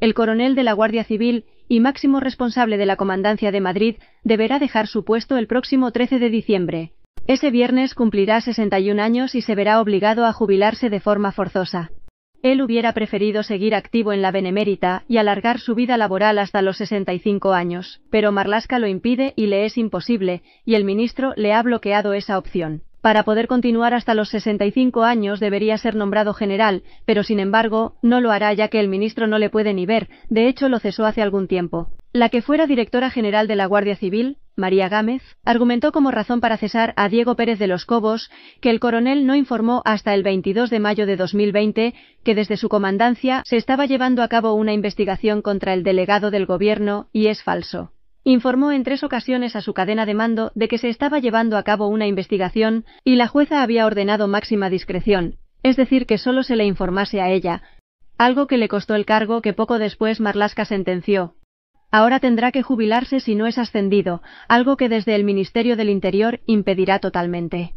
el coronel de la Guardia Civil y máximo responsable de la Comandancia de Madrid deberá dejar su puesto el próximo 13 de diciembre. Ese viernes cumplirá 61 años y se verá obligado a jubilarse de forma forzosa. Él hubiera preferido seguir activo en la Benemérita y alargar su vida laboral hasta los 65 años, pero Marlasca lo impide y le es imposible, y el ministro le ha bloqueado esa opción. Para poder continuar hasta los 65 años debería ser nombrado general, pero sin embargo no lo hará ya que el ministro no le puede ni ver, de hecho lo cesó hace algún tiempo. La que fuera directora general de la Guardia Civil, María Gámez, argumentó como razón para cesar a Diego Pérez de los Cobos que el coronel no informó hasta el 22 de mayo de 2020 que desde su comandancia se estaba llevando a cabo una investigación contra el delegado del gobierno y es falso informó en tres ocasiones a su cadena de mando de que se estaba llevando a cabo una investigación y la jueza había ordenado máxima discreción, es decir, que solo se le informase a ella, algo que le costó el cargo que poco después Marlasca sentenció. Ahora tendrá que jubilarse si no es ascendido, algo que desde el Ministerio del Interior impedirá totalmente.